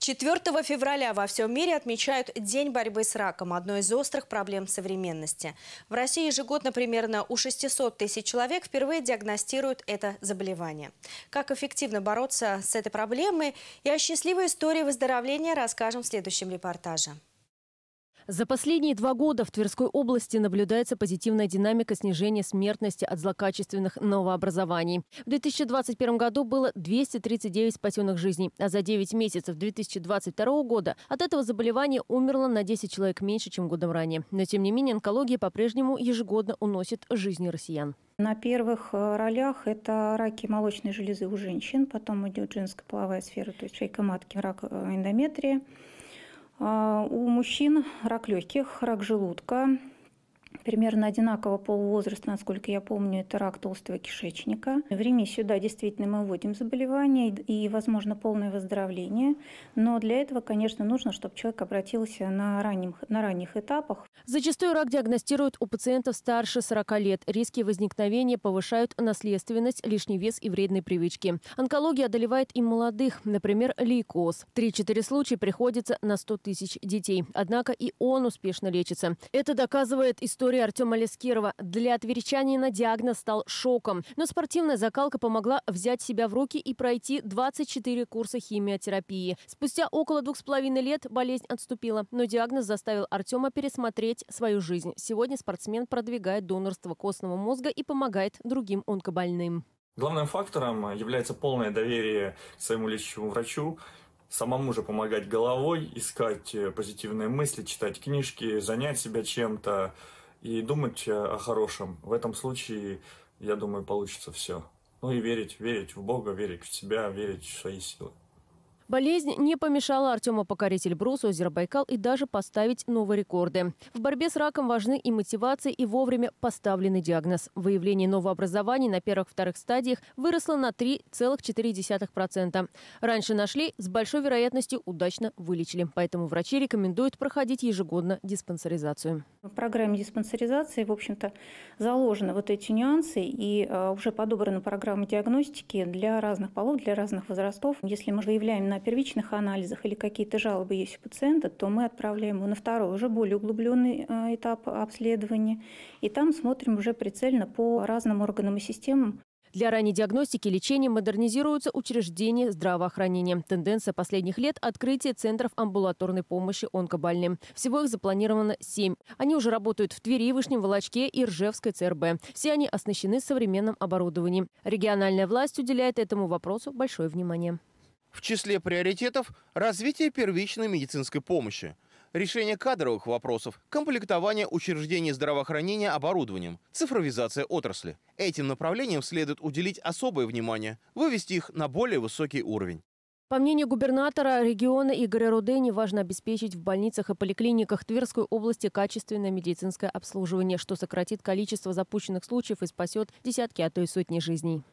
4 февраля во всем мире отмечают День борьбы с раком, одной из острых проблем современности. В России ежегодно примерно у 600 тысяч человек впервые диагностируют это заболевание. Как эффективно бороться с этой проблемой и о счастливой истории выздоровления расскажем в следующем репортаже. За последние два года в Тверской области наблюдается позитивная динамика снижения смертности от злокачественных новообразований. В 2021 году было 239 спасенных жизней, а за 9 месяцев 2022 года от этого заболевания умерло на 10 человек меньше, чем годом ранее. Но тем не менее онкология по-прежнему ежегодно уносит жизни россиян. На первых э, ролях это раки молочной железы у женщин, потом идет женская половая сфера, то есть шейка матки, рак э, эндометрия. А, у мужчин рак легких, рак желудка, примерно одинакового полувозраста, насколько я помню, это рак толстого кишечника. В ремиссию, да, действительно мы вводим заболевание и, возможно, полное выздоровление, но для этого, конечно, нужно, чтобы человек обратился на, раннем, на ранних этапах. Зачастую рак диагностируют у пациентов старше 40 лет. Риски возникновения повышают наследственность, лишний вес и вредные привычки. Онкология одолевает и молодых, например, лейкоз. 3-4 случая приходится на 100 тысяч детей. Однако и он успешно лечится. Это доказывает история История Артема Лескирова для тверичанина диагноз стал шоком. Но спортивная закалка помогла взять себя в руки и пройти 24 курса химиотерапии. Спустя около двух с половиной лет болезнь отступила, но диагноз заставил Артема пересмотреть свою жизнь. Сегодня спортсмен продвигает донорство костного мозга и помогает другим онкобольным. Главным фактором является полное доверие к своему лечащему врачу, самому же помогать головой, искать э, позитивные мысли, читать книжки, занять себя чем-то, и думать о хорошем. В этом случае, я думаю, получится все. Ну и верить, верить в Бога, верить в себя, верить в свои силы. Болезнь не помешала Артему покорить Эльбрус, озеро Байкал и даже поставить новые рекорды. В борьбе с раком важны и мотивация, и вовремя поставленный диагноз. Выявление новообразований на первых-вторых стадиях выросло на 3,4%. Раньше нашли, с большой вероятностью удачно вылечили. Поэтому врачи рекомендуют проходить ежегодно диспансеризацию. В программе диспансеризации, в общем-то, заложены вот эти нюансы и а, уже подобраны программы диагностики для разных полов, для разных возрастов. Если мы выявляем на первичных анализах или какие-то жалобы есть у пациента, то мы отправляем его на второй, уже более углубленный э, этап обследования. И там смотрим уже прицельно по разным органам и системам. Для ранней диагностики и лечения модернизируются учреждения здравоохранения. Тенденция последних лет – открытие центров амбулаторной помощи онкобольным. Всего их запланировано семь. Они уже работают в Твери, Вышнем Волочке и Ржевской ЦРБ. Все они оснащены современным оборудованием. Региональная власть уделяет этому вопросу большое внимание. В числе приоритетов – развитие первичной медицинской помощи, решение кадровых вопросов, комплектование учреждений здравоохранения оборудованием, цифровизация отрасли. Этим направлениям следует уделить особое внимание, вывести их на более высокий уровень. По мнению губернатора региона Игоря Рудени, важно обеспечить в больницах и поликлиниках Тверской области качественное медицинское обслуживание, что сократит количество запущенных случаев и спасет десятки, а то и сотни жизней.